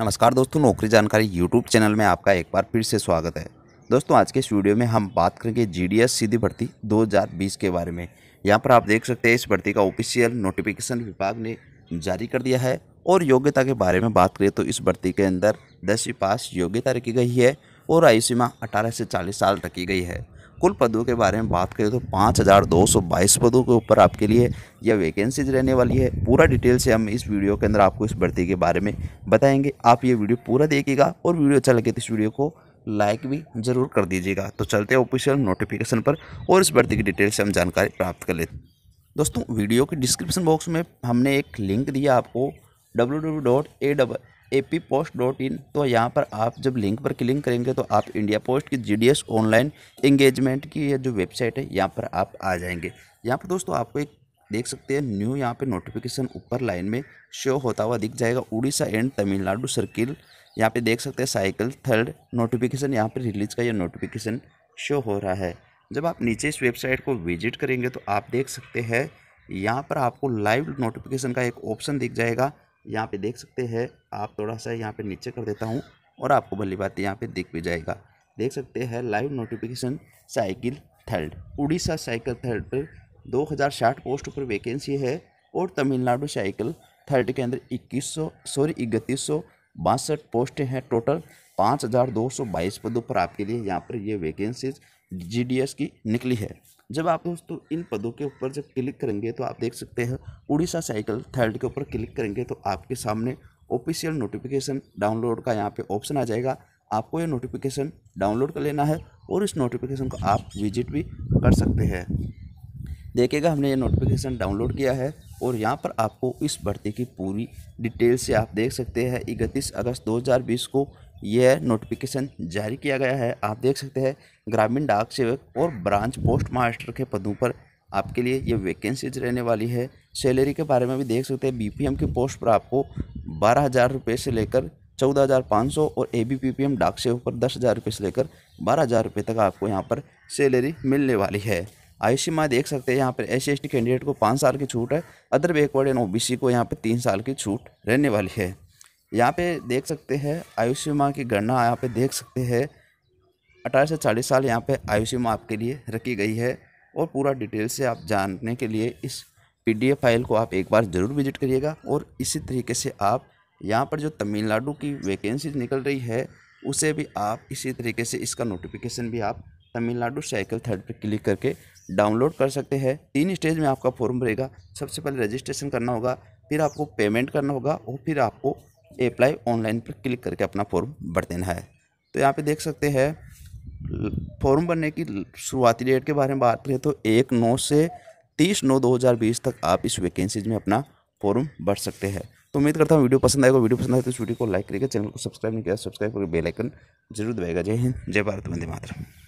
नमस्कार दोस्तों नौकरी जानकारी यूट्यूब चैनल में आपका एक बार फिर से स्वागत है दोस्तों आज के इस वीडियो में हम बात करेंगे जीडीएस सीधी भर्ती 2020 के बारे में यहाँ पर आप देख सकते हैं इस भर्ती का ऑफिशियल नोटिफिकेशन विभाग ने जारी कर दिया है और योग्यता के बारे में बात करें तो इस भर्ती के अंदर दसवीं पास योग्यता रखी गई है और आयु सीमा अठारह से चालीस साल रखी गई है कुल पदों के बारे में बात करें तो पाँच हज़ार दो सौ बाईस पदों के ऊपर आपके लिए यह वैकेंसीज रहने वाली है पूरा डिटेल से हम इस वीडियो के अंदर आपको इस भर्ती के बारे में बताएंगे आप ये वीडियो पूरा देखिएगा और वीडियो अच्छा लगे तो इस वीडियो को लाइक भी ज़रूर कर दीजिएगा तो चलते हैं ऑफिशियल नोटिफिकेशन पर और इस भर्ती की डिटेल से हम जानकारी प्राप्त कर लेते दोस्तों वीडियो के डिस्क्रिप्शन बॉक्स में हमने एक लिंक दिया आपको W W dot A double A P post dot in तो यहाँ पर आप जब लिंक पर क्लिक करेंगे तो आप इंडिया पोस्ट की G D S online engagement की जो वेबसाइट है यहाँ पर आप आ जाएंगे यहाँ पर दोस्तों आपको एक देख सकते हैं न्यू यहाँ पे नोटिफिकेशन ऊपर लाइन में शो होता हुआ दिख जाएगा उड़ीसा एंड तमिलनाडु सर्किल यहाँ पर देख सकते हैं साइकिल थर्ड नोटिफिकेशन यहाँ पर रिलीज का यह नोटिफिकेशन शो हो रहा है जब आप नीचे इस वेबसाइट को विजिट करेंगे तो आप देख सकते हैं यहाँ पर आपको लाइव नोटिफिकेशन का एक ऑप्शन दिख जाएगा यहाँ पे देख सकते हैं आप थोड़ा सा यहाँ पे नीचे कर देता हूँ और आपको भली बात यहाँ पे दिख भी जाएगा देख सकते हैं live notification cycle third Orissa cycle third पर दो हज़ार साठ पोस्ट पर वैकेंसी है और तमिलनाडु साइकिल थर्ड के अंदर इक्कीस सौ सॉरी इकतीस सौ बासठ पोस्ट हैं टोटल पाँच हज़ार दो सौ बाईस पदों पर आपके लिए यहाँ पर ये वैकेंसीज जीडीएस की निकली है जब आप दोस्तों इन पदों के ऊपर जब क्लिक करेंगे तो आप देख सकते हैं उड़ीसा साइकिल थर्ड के ऊपर क्लिक करेंगे तो आपके सामने ऑफिशियल नोटिफिकेशन डाउनलोड का यहाँ पे ऑप्शन आ जाएगा आपको ये नोटिफिकेशन डाउनलोड कर लेना है और इस नोटिफिकेशन को आप विजिट भी कर सकते हैं देखिएगा हमने ये नोटिफिकेशन डाउनलोड किया है और यहाँ पर आपको इस भर्ती की पूरी डिटेल से आप देख सकते हैं इकतीस अगस्त 2020 को यह नोटिफिकेशन जारी किया गया है आप देख सकते हैं ग्रामीण डाक सेवक और ब्रांच पोस्ट मास्टर के पदों पर आपके लिए ये वैकेंसीज रहने वाली है सैलरी के बारे में भी देख सकते हैं बीपीएम की पोस्ट पर आपको बारह हज़ार रुपये से लेकर चौदह हज़ार पाँच सौ और A B P P M डाक सेवक पर दस हज़ार रुपये से लेकर बारह हज़ार रुपये तक आपको यहाँ पर सैलरी मिलने वाली है आयुषी माँ देख सकते हैं यहाँ पर एस सी कैंडिडेट को पाँच साल की छूट है अदर बैकवर्ड एंड ओबीसी को यहाँ पर तीन साल की छूट रहने वाली है यहाँ पे देख सकते हैं आयुषी माँ की गणना यहाँ पे देख सकते हैं अठारह से चालीस साल यहाँ पे आयुषी माँ आपके लिए रखी गई है और पूरा डिटेल से आप जानने के लिए इस पीडीएफ फाइल को आप एक बार ज़रूर विजिट करिएगा और इसी तरीके से आप यहाँ पर जो तमिलनाडु की वैकेंसी निकल रही है उसे भी आप इसी तरीके से इसका नोटिफिकेशन भी आप तमिलनाडु साइकिल थर्ड पर क्लिक करके डाउनलोड कर सकते हैं तीन स्टेज में आपका फॉर्म भरेगा सबसे पहले रजिस्ट्रेशन करना होगा फिर आपको पेमेंट करना होगा और फिर आपको अप्लाई ऑनलाइन पर क्लिक करके अपना फॉर्म भर देना है तो यहाँ पे देख सकते हैं फॉर्म भरने की शुरुआती डेट के बारे में बात करें तो एक नौ से तीस नौ दो हज़ार बीस तक आप इस वैकेंसीज में अपना फॉर्म भर सकते हैं तो उम्मीद करता हूँ वीडियो पसंद आएगा वीडियो पसंद आए तो इस वीडियो को लाइक करिएगा चैनल को सब्सक्राइब नहीं किया सब्सक्राइब करके बेलाइकन जरूर दबाएगा जय हिंद जय भारत वंदे मातरम